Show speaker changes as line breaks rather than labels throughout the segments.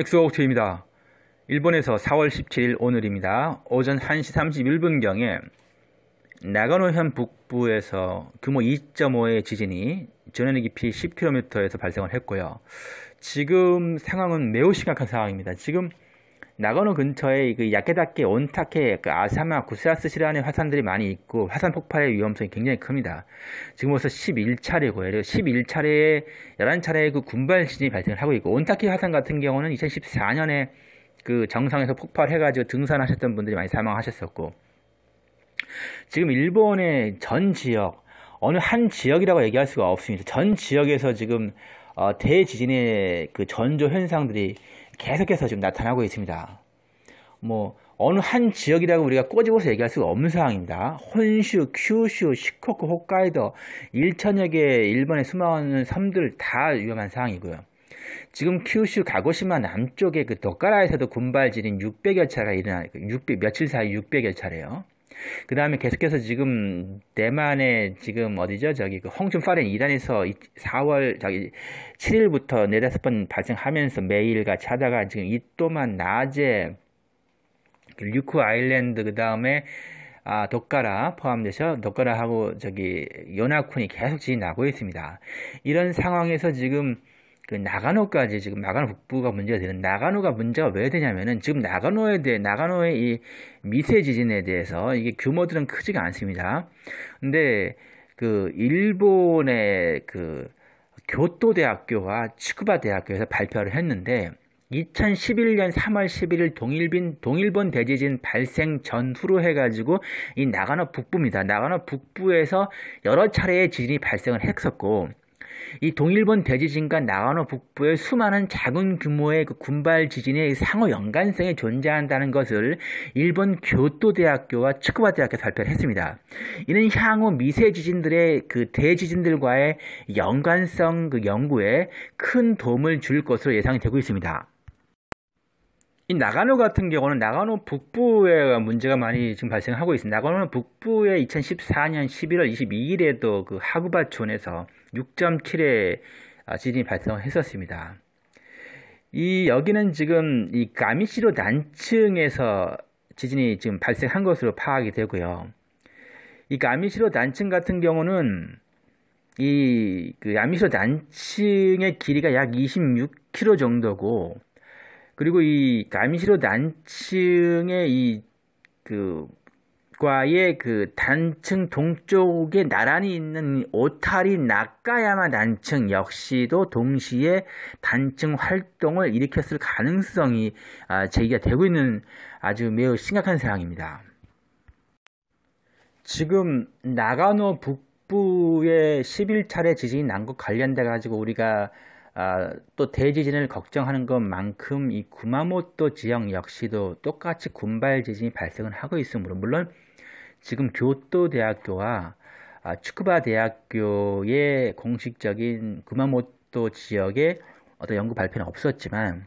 엑소옥트입니다. 일본에서 4월 17일 오늘입니다. 오전 1시 31분경에 나가노현 북부에서 규모 2.5의 지진이 전해의 깊이 10km에서 발생을 했고요. 지금 상황은 매우 심각한 상황입니다. 지금 나가노 근처에 그 야케다케, 온타케, 그 아사마, 구스라스시라는 화산들이 많이 있고 화산 폭발의 위험성이 굉장히 큽니다. 지금 벌써 11차례고요. 그리고 11차례에 11차례의 그 군발 지진이 발생을 하고 있고 온타케 화산 같은 경우는 2014년에 그 정상에서 폭발해가지고 등산하셨던 분들이 많이 사망하셨었고 지금 일본의 전 지역 어느 한 지역이라고 얘기할 수가 없습니다. 전 지역에서 지금 어, 대지진의 그 전조 현상들이 계속해서 지금 나타나고 있습니다. 뭐 어느 한 지역이라고 우리가 꼬집어서 얘기할 수가 없는 상황입니다. 혼슈, 큐슈, 시코쿠, 홋카이도, 일천여 개의 일본에 숨어있는 섬들 다 위험한 상황이고요. 지금 큐슈 가고시마 남쪽의 그 도카라에서도 군발질인 600여 차례가 일어나 600 며칠 사이 600여 차례요. 그 다음에 계속해서 지금 대만의 지금 어디죠? 저기 그 홍준 파렌 이란에서 4월 저기 7일부터 네다섯 번 발생하면서 매일같이 하다가 지금 이 또만 낮에 그 류크 아일랜드 그 다음에 아, 독가라 포함돼서 독가라하고 저기 연합군이 계속 지나고 있습니다. 이런 상황에서 지금 그 나가노까지 지금 나가노 북부가 문제가 되는 나가노가 문제가 왜 되냐면은 지금 나가노에 대해 나가노의 이 미세 지진에 대해서 이게 규모들은 크지가 않습니다. 근데 그 일본의 그 교토 대학교와 치쿠바 대학교에서 발표를 했는데 2011년 3월 11일 동일빈 동일본 대지진 발생 전후로 해가지고 이 나가노 북부입니다. 나가노 북부에서 여러 차례의 지진이 발생을 했었고 이 동일본 대지진과 나가노 북부의 수많은 작은 규모의 그 군발 지진의 상호 연관성이 존재한다는 것을 일본 교토대학교와 츠쿠바대학교 발표를 했습니다. 이는 향후 미세 지진들의 그 대지진들과의 연관성 그 연구에 큰 도움을 줄 것으로 예상이 되고 있습니다. 이 나가노 같은 경우는 나가노 북부에 문제가 많이 지금 발생하고 있습니다. 나가노 북부에 2014년 11월 22일에도 그 하구바촌에서 6.7의 아, 지진이 발생했었습니다. 이 여기는 지금 이 가미시로 난층에서 지진이 지금 발생한 것으로 파악이 되고요. 이 가미시로 난층 같은 경우는 이그 야미소 난층의 길이가 약 26km 정도고 그리고 이 가미시로 난층의 이그 밭과의 그 단층 동쪽에 나란히 있는 오탈이 낙가야마 단층 역시도 동시에 단층 활동을 일으켰을 가능성이 아, 제기가 되고 있는 아주 매우 심각한 상황입니다. 지금 나가노 북부에 11차례 지진이 난 것 관련돼 가지고 우리가 아, 또 대지진을 걱정하는 것만큼 이 구마모토 지역 역시도 똑같이 군발 지진이 발생을 하고 있으므로 물론 지금 교토대학교와 아, 축구바 대학교의 공식적인 구마모토 지역의 어떤 연구 발표는 없었지만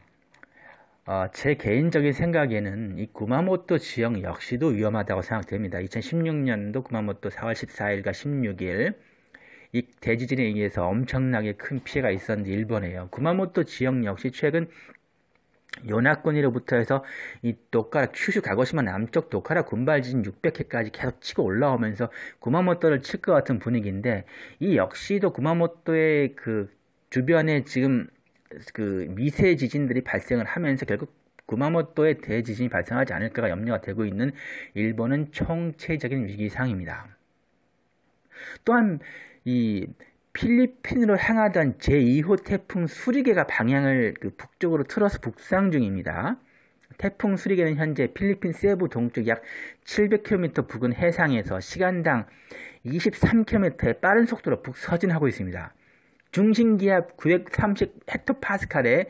어, 제 개인적인 생각에는 이 구마모토 지역 역시도 위험하다고 생각됩니다. 2016년도 구마모토 4월 14일과 16일 이 대지진에 의해서 엄청나게 큰 피해가 있었는데 일본에요. 구마모토 지역 역시 최근 연합군이로부터 해서 이 도카라 큐슈 가고시마 남쪽 도카라 군발진 600회까지 계속 치고 올라오면서 구마모토를 칠 것 같은 분위기인데 이 역시도 구마모토의 그 주변에 지금 그 미세 지진들이 발생을 하면서 결국 구마모토의 대지진이 발생하지 않을까가 염려가 되고 있는 일본은 총체적인 위기상입니다. 또한 이 필리핀으로 향하던 제2호 태풍 수리개가 방향을 그 북쪽으로 틀어서 북상 중입니다. 태풍 수리개는 현재 필리핀 세부 동쪽 약 700km 부근 해상에서 시간당 23km의 빠른 속도로 북서진하고 있습니다. 중심기압 9 3 0헥토파스칼의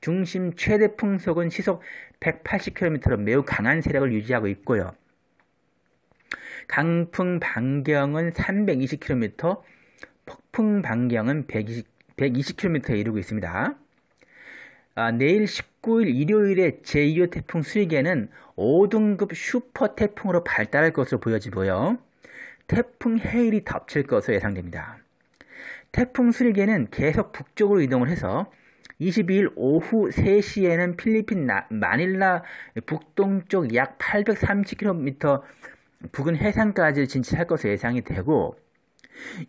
중심 최대 풍속은 시속 180km로 매우 강한 세력을 유지하고 있고요. 강풍 반경은 320km, 폭풍 반경은 120, 120km에 이르고 있습니다. 아, 내일 19일 일요일에 제2호 태풍 수익에는 5등급 슈퍼 태풍으로 발달할 것으로 보여지고요. 태풍 해일이 덮칠 것으로 예상됩니다. 태풍 수리계는 계속 북쪽으로 이동을 해서 22일 오후 3시에는 필리핀 나, 마닐라 북동쪽 약 830km 부근 해상까지 진출할 것으로 예상이 되고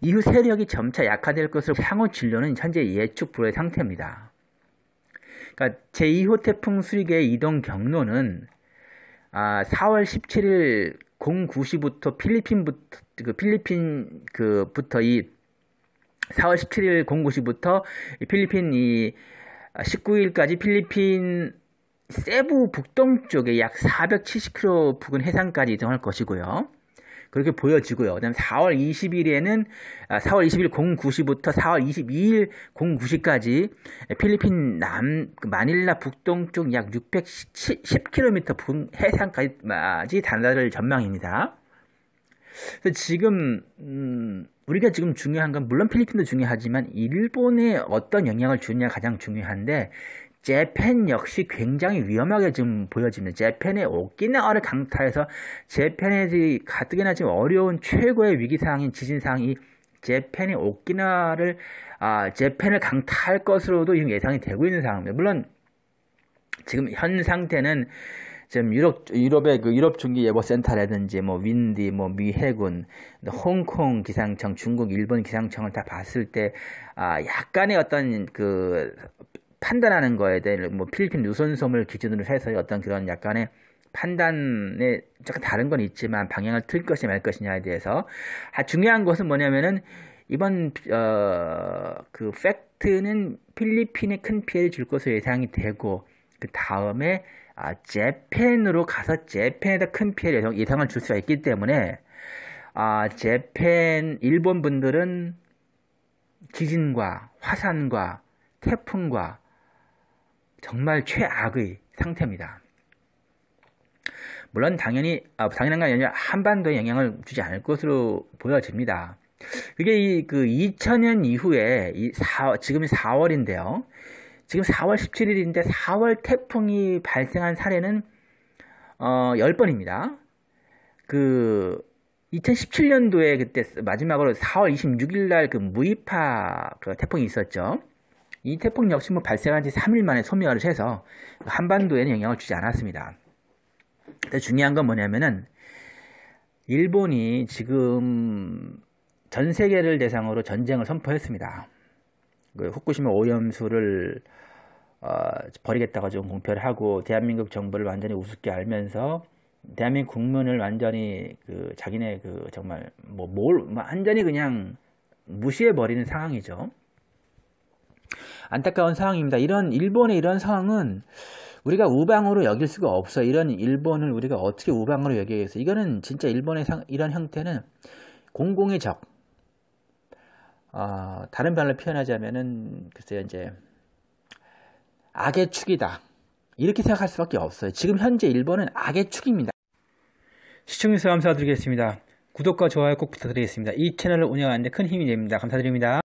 이후 세력이 점차 약화될 것을 향후 진료는 현재 예측 불허의 상태입니다. 그러니까 제2호 태풍 수익의 이동 경로는 아, 4월 17일 09시부터 필리핀부터 그 필리핀 그부터 이 4월 17일 09시부터 필리핀 이 19일까지 필리핀 세부 북동쪽에 약 470km 부근 해상까지 이동할 것이고요. 그렇게 보여지고요. 그다음 4월 20일에는 4월 아, 20일 09시부터 4월 22일 09시까지 필리핀 남 그 마닐라 북동쪽 약 610km 해상까지 단다를 전망입니다. 그래서 지금 음, 우리가 지금 중요한 건 물론 필리핀도 중요하지만 일본에 어떤 영향을 주느냐 가장 중요한데 재팬 역시 굉장히 위험하게 지금 보여집니다. 재팬의 오키나와를 강타해서 재팬의 가뜩이나 지금 어려운 최고의 위기 상황인 지진 상황이 재팬이 오키나와를 아 재팬을 강타할 것으로도 지금 예상이 되고 있는 상황입니다. 물론 지금 현 상태는 지금 유럽 유럽의 그 유럽 중기 예보 센터라든지 뭐 윈디 뭐미 해군 홍콩 기상청 중국 일본 기상청을 다 봤을 때 아 약간의 어떤 그 판단하는 거에 대해 뭐 필리핀 유선섬을 기준으로 해서 의 어떤 그런 약간의 판단에 조금 다른 건 있지만 방향을 틀 것이 말 것이냐에 대해서 아, 중요한 것은 뭐냐면은 이번 어, 그 팩트는 필리핀에 큰 피해를 줄 것으로 예상이 되고 그 다음에 아, 재팬으로 가서 재팬에다 큰 피해를 예상, 을줄 수가 있기 때문에 아, 재팬 일본 분들은 지진과 화산과 태풍과 정말 최악의 상태입니다. 물론 당연히 아, 당연한 건 아니라 한반도에 영향을 주지 않을 것으로 보여집니다. 그게 이그 2000년 이후에 이 4, 지금 4월인데요. 지금 4월 17일인데 4월 태풍이 발생한 사례는 어, 10번입니다. 그 2017년도에 그때 마지막으로 4월 26일 날그 무이파 그 태풍이 있었죠. 이 태풍 역시 뭐 발생한 지 3일 만에 소멸을 해서 한반도에는 영향을 주지 않았습니다. 중요한 건 뭐냐면은 일본이 지금 전 세계를 대상으로 전쟁을 선포했습니다. 그 후쿠시마 오염수를 어, 버리겠다고 지금 공표를 하고 대한민국 정부를 완전히 우습게 알면서 대한민국 국민을 완전히 그 자기네 그 정말 뭐 뭘 완전히 그냥 무시해 버리는 상황이죠. 안타까운 상황입니다. 이런 일본의 이런 상황은 우리가 우방으로 여길 수가 없어. 이런 일본을 우리가 어떻게 우방으로 여기겠어? 이거는 진짜 일본의 상, 이런 형태는 공공의 적. 어, 다른 말로 표현하자면은 글쎄요 이제 악의 축이다. 이렇게 생각할 수밖에 없어요. 지금 현재 일본은 악의 축입니다. 시청해주셔서 감사드리겠습니다. 구독과 좋아요 꼭 부탁드리겠습니다. 이 채널을 운영하는데 큰 힘이 됩니다. 감사드립니다.